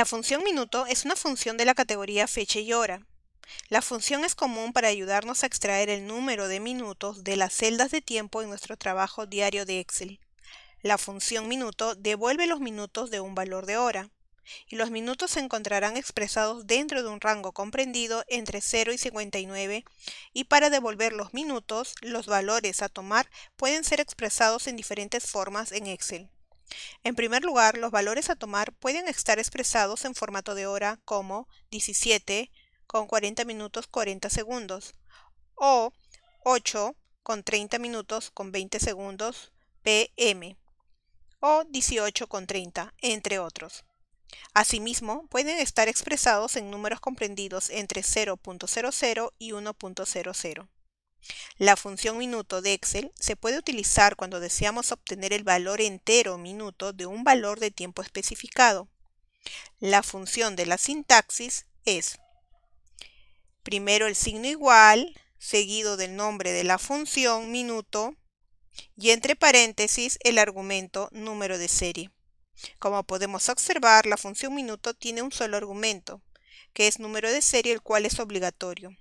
La función minuto es una función de la categoría fecha y hora. La función es común para ayudarnos a extraer el número de minutos de las celdas de tiempo en nuestro trabajo diario de Excel. La función minuto devuelve los minutos de un valor de hora, y los minutos se encontrarán expresados dentro de un rango comprendido entre 0 y 59, y para devolver los minutos, los valores a tomar pueden ser expresados en diferentes formas en Excel. En primer lugar, los valores a tomar pueden estar expresados en formato de hora como 17 con 40 minutos 40 segundos o 8 con 30 minutos con 20 segundos PM o 18 con 30, entre otros. Asimismo, pueden estar expresados en números comprendidos entre 0.00 y 1.00. La función minuto de Excel se puede utilizar cuando deseamos obtener el valor entero minuto de un valor de tiempo especificado. La función de la sintaxis es primero el signo igual, seguido del nombre de la función minuto y entre paréntesis el argumento número de serie. Como podemos observar, la función minuto tiene un solo argumento, que es número de serie el cual es obligatorio.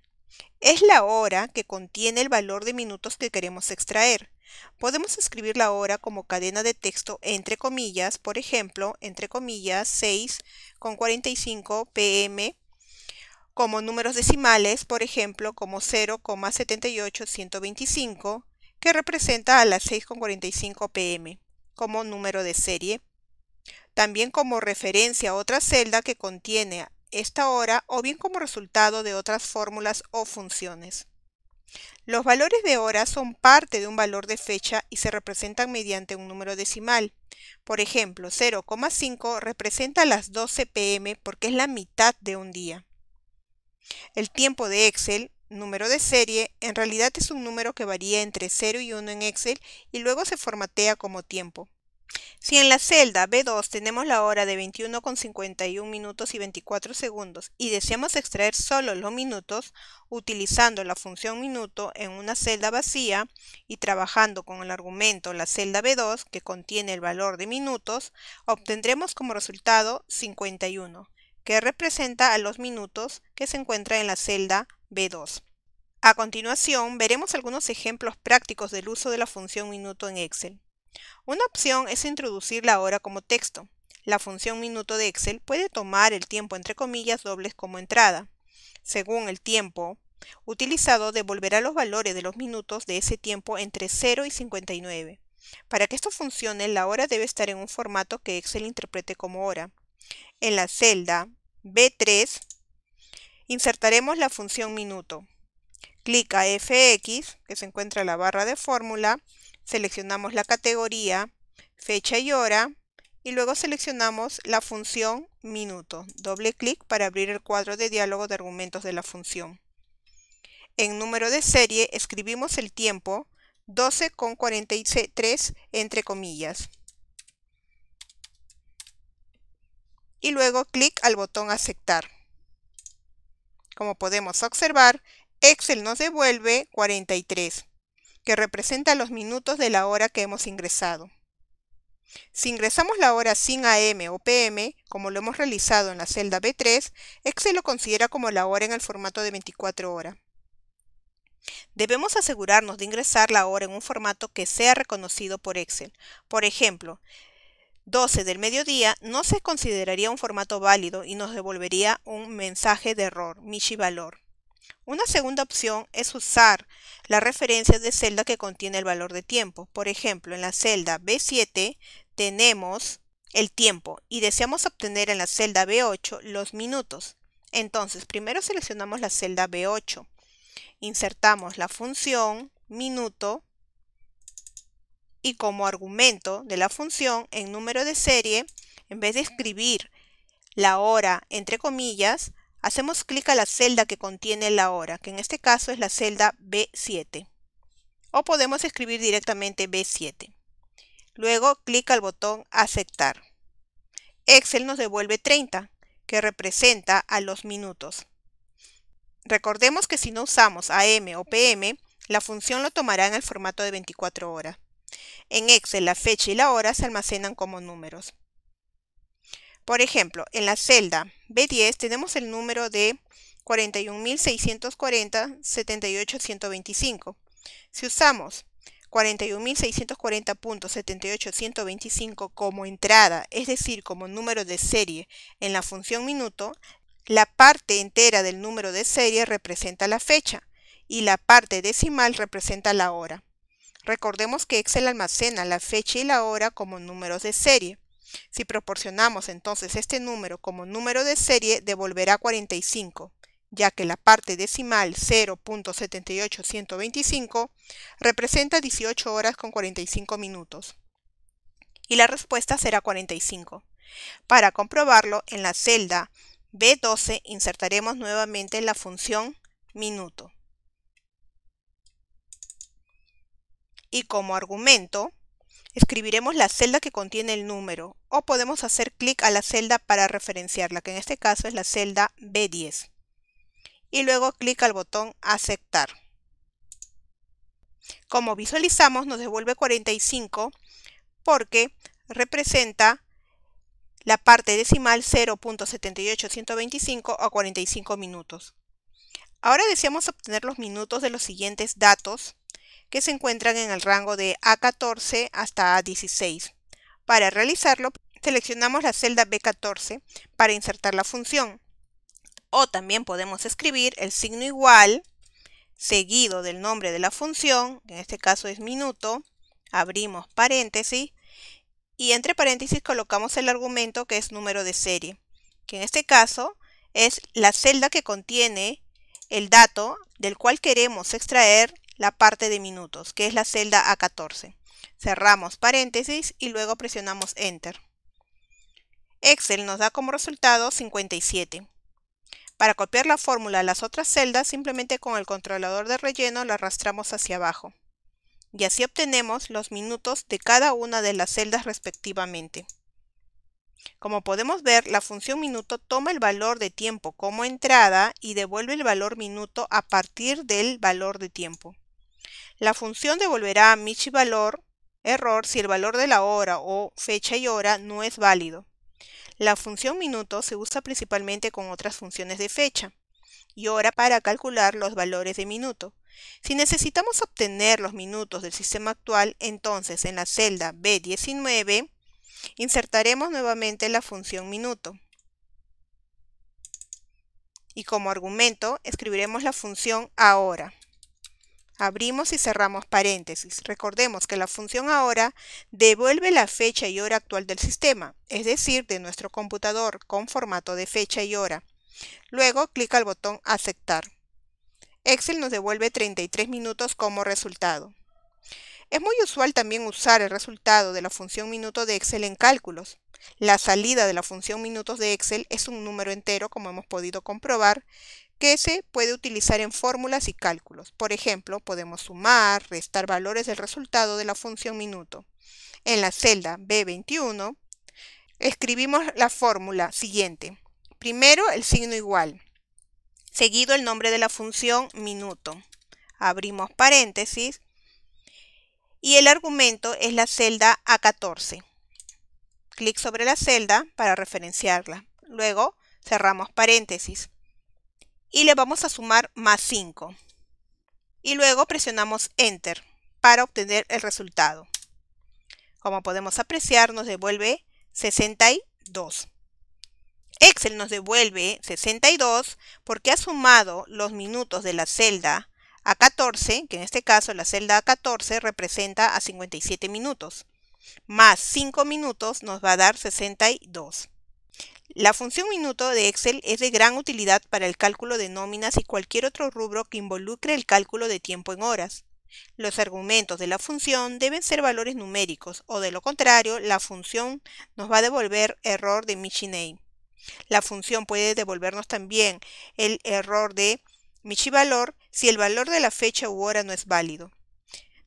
Es la hora que contiene el valor de minutos que queremos extraer. Podemos escribir la hora como cadena de texto entre comillas, por ejemplo, entre comillas 6 con 45 pm, como números decimales, por ejemplo, como 0,78125, que representa a las 6 con 45 pm, como número de serie. También como referencia a otra celda que contiene esta hora o bien como resultado de otras fórmulas o funciones. Los valores de hora son parte de un valor de fecha y se representan mediante un número decimal. Por ejemplo, 0,5 representa las 12 pm porque es la mitad de un día. El tiempo de Excel, número de serie, en realidad es un número que varía entre 0 y 1 en Excel y luego se formatea como tiempo. Si en la celda B2 tenemos la hora de 21,51 minutos y 24 segundos y deseamos extraer solo los minutos utilizando la función minuto en una celda vacía y trabajando con el argumento la celda B2 que contiene el valor de minutos, obtendremos como resultado 51, que representa a los minutos que se encuentra en la celda B2. A continuación veremos algunos ejemplos prácticos del uso de la función minuto en Excel. Una opción es introducir la hora como texto. La función minuto de Excel puede tomar el tiempo entre comillas dobles como entrada. Según el tiempo utilizado, devolverá los valores de los minutos de ese tiempo entre 0 y 59. Para que esto funcione, la hora debe estar en un formato que Excel interprete como hora. En la celda B3 insertaremos la función minuto. Clica FX, que se encuentra en la barra de fórmula, seleccionamos la categoría, fecha y hora, y luego seleccionamos la función minuto. Doble clic para abrir el cuadro de diálogo de argumentos de la función. En número de serie escribimos el tiempo 12,43 entre comillas. Y luego clic al botón aceptar. Como podemos observar, Excel nos devuelve 43 que representa los minutos de la hora que hemos ingresado. Si ingresamos la hora sin AM o PM, como lo hemos realizado en la celda B3, Excel lo considera como la hora en el formato de 24 horas. Debemos asegurarnos de ingresar la hora en un formato que sea reconocido por Excel. Por ejemplo, 12 del mediodía no se consideraría un formato válido y nos devolvería un mensaje de error, Michi Valor. Una segunda opción es usar la referencia de celda que contiene el valor de tiempo. Por ejemplo, en la celda B7 tenemos el tiempo y deseamos obtener en la celda B8 los minutos. Entonces, primero seleccionamos la celda B8, insertamos la función minuto y como argumento de la función en número de serie, en vez de escribir la hora entre comillas, Hacemos clic a la celda que contiene la hora, que en este caso es la celda B7. O podemos escribir directamente B7. Luego clic al botón Aceptar. Excel nos devuelve 30, que representa a los minutos. Recordemos que si no usamos AM o PM, la función lo tomará en el formato de 24 horas. En Excel, la fecha y la hora se almacenan como números. Por ejemplo, en la celda B10 tenemos el número de 41.640.78.125. Si usamos 41.640.78.125 como entrada, es decir, como número de serie en la función minuto, la parte entera del número de serie representa la fecha y la parte decimal representa la hora. Recordemos que Excel almacena la fecha y la hora como números de serie. Si proporcionamos entonces este número como número de serie, devolverá 45, ya que la parte decimal 0.78125 representa 18 horas con 45 minutos. Y la respuesta será 45. Para comprobarlo, en la celda B12 insertaremos nuevamente la función minuto. Y como argumento, escribiremos la celda que contiene el número o podemos hacer clic a la celda para referenciarla, que en este caso es la celda B10. Y luego clic al botón aceptar. Como visualizamos nos devuelve 45 porque representa la parte decimal 0.78125 a 45 minutos. Ahora deseamos obtener los minutos de los siguientes datos que se encuentran en el rango de A14 hasta A16. Para realizarlo, seleccionamos la celda B14 para insertar la función. O también podemos escribir el signo igual seguido del nombre de la función, en este caso es minuto, abrimos paréntesis y entre paréntesis colocamos el argumento que es número de serie, que en este caso es la celda que contiene el dato del cual queremos extraer la parte de minutos, que es la celda A14. Cerramos paréntesis y luego presionamos Enter. Excel nos da como resultado 57. Para copiar la fórmula a las otras celdas, simplemente con el controlador de relleno la arrastramos hacia abajo. Y así obtenemos los minutos de cada una de las celdas respectivamente. Como podemos ver, la función minuto toma el valor de tiempo como entrada y devuelve el valor minuto a partir del valor de tiempo. La función devolverá a Michi valor error si el valor de la hora o fecha y hora no es válido. La función minuto se usa principalmente con otras funciones de fecha y hora para calcular los valores de minuto. Si necesitamos obtener los minutos del sistema actual, entonces en la celda B19 insertaremos nuevamente la función minuto. Y como argumento escribiremos la función ahora. Abrimos y cerramos paréntesis. Recordemos que la función ahora devuelve la fecha y hora actual del sistema, es decir, de nuestro computador con formato de fecha y hora. Luego clic al botón aceptar. Excel nos devuelve 33 minutos como resultado. Es muy usual también usar el resultado de la función minuto de Excel en cálculos. La salida de la función minutos de Excel es un número entero, como hemos podido comprobar, que se puede utilizar en fórmulas y cálculos. Por ejemplo, podemos sumar, restar valores del resultado de la función minuto. En la celda B21 escribimos la fórmula siguiente. Primero el signo igual, seguido el nombre de la función minuto. Abrimos paréntesis y el argumento es la celda A14. Clic sobre la celda para referenciarla. Luego cerramos paréntesis y le vamos a sumar más 5. Y luego presionamos Enter para obtener el resultado. Como podemos apreciar, nos devuelve 62. Excel nos devuelve 62 porque ha sumado los minutos de la celda A14, que en este caso la celda A14 representa a 57 minutos, más 5 minutos nos va a dar 62. La función minuto de Excel es de gran utilidad para el cálculo de nóminas y cualquier otro rubro que involucre el cálculo de tiempo en horas. Los argumentos de la función deben ser valores numéricos o de lo contrario la función nos va a devolver error de Michiname. La función puede devolvernos también el error de Michivalor si el valor de la fecha u hora no es válido.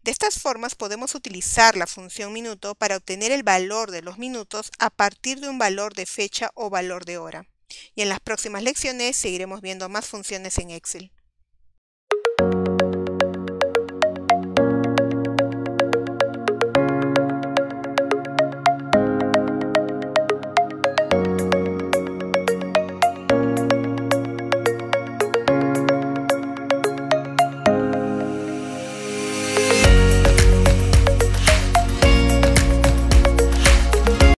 De estas formas podemos utilizar la función minuto para obtener el valor de los minutos a partir de un valor de fecha o valor de hora. Y en las próximas lecciones seguiremos viendo más funciones en Excel.